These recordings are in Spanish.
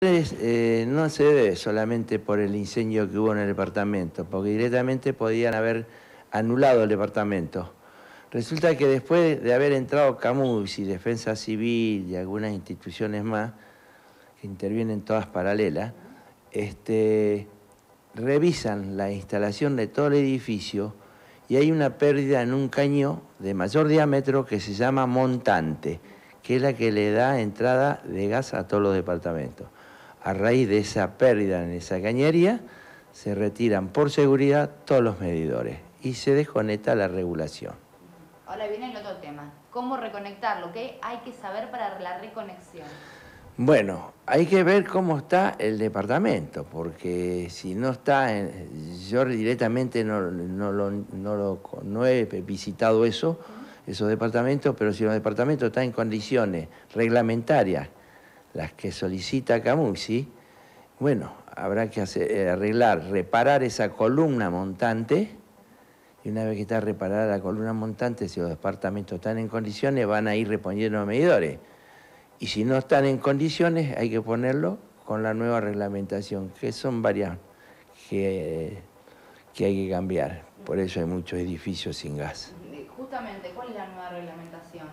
Eh, no se debe solamente por el incendio que hubo en el departamento, porque directamente podían haber anulado el departamento. Resulta que después de haber entrado Camus y Defensa Civil y algunas instituciones más, que intervienen todas paralelas, este, revisan la instalación de todo el edificio y hay una pérdida en un caño de mayor diámetro que se llama montante, que es la que le da entrada de gas a todos los departamentos a raíz de esa pérdida en esa cañería, se retiran por seguridad todos los medidores y se desconecta la regulación. Ahora viene el otro tema, ¿cómo reconectarlo? ¿Qué hay que saber para la reconexión? Bueno, hay que ver cómo está el departamento, porque si no está, yo directamente no, he visitado eso, esos departamentos, pero si los departamentos están en condiciones reglamentarias las que solicita ¿sí? bueno, habrá que eh, arreglar, reparar esa columna montante, y una vez que está reparada la columna montante, si los departamentos están en condiciones, van a ir reponiendo medidores. Y si no están en condiciones, hay que ponerlo con la nueva reglamentación, que son varias que hay que cambiar. Por eso hay muchos edificios sin gas. Justamente, ¿cuál es la nueva reglamentación?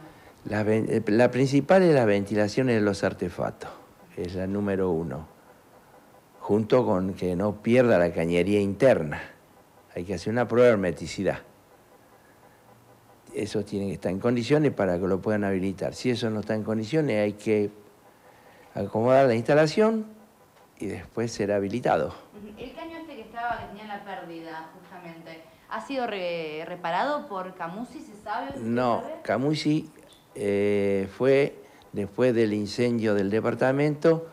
Eh, la, principal es la ventilación de los artefactos, es la número uno, junto con que no pierda la cañería interna. Hay que hacer una prueba de hermeticidad. Eso tiene que estar en condiciones para que lo puedan habilitar. Si eso no está en condiciones, hay que acomodar la instalación y después ser habilitado. El caño este que estaba, que tenía la pérdida, justamente, ¿ha sido reparado por Camusi, se sabe? no, Camusi eh, fue, después del incendio del departamento,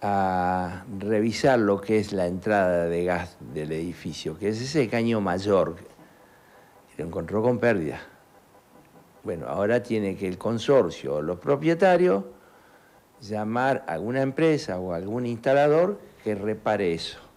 a revisar lo que es la entrada de gas del edificio, que es ese caño mayor. Lo encontró con pérdida. Bueno, ahora tiene que el consorcio o los propietarios llamar a alguna empresa o algún instalador que repare eso.